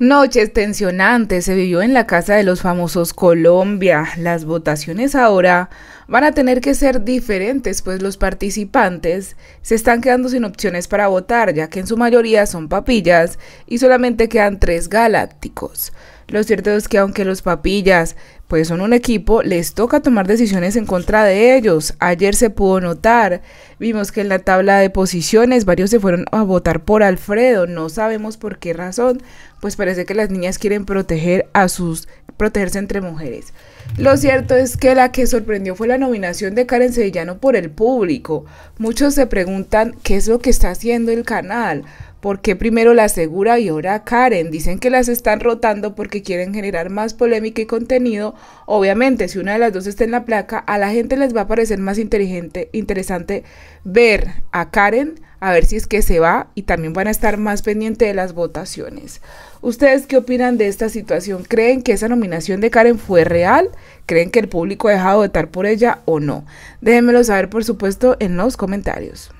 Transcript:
Noches tensionantes se vivió en la casa de los famosos Colombia. Las votaciones ahora van a tener que ser diferentes, pues los participantes se están quedando sin opciones para votar, ya que en su mayoría son papillas y solamente quedan tres galácticos. Lo cierto es que aunque los papillas pues son un equipo, les toca tomar decisiones en contra de ellos. Ayer se pudo notar, vimos que en la tabla de posiciones varios se fueron a votar por Alfredo, no sabemos por qué razón, pues parece que las niñas quieren proteger a sus protegerse entre mujeres. Lo cierto es que la que sorprendió fue la nominación de Karen Sevillano por el público. Muchos se preguntan qué es lo que está haciendo el canal. ¿Por qué primero la asegura y ahora Karen? Dicen que las están rotando porque quieren generar más polémica y contenido. Obviamente, si una de las dos está en la placa, a la gente les va a parecer más inteligente, interesante ver a Karen a ver si es que se va y también van a estar más pendientes de las votaciones. ¿Ustedes qué opinan de esta situación? ¿Creen que esa nominación de Karen fue real? ¿Creen que el público ha dejado de votar por ella o no? Déjenmelo saber, por supuesto, en los comentarios.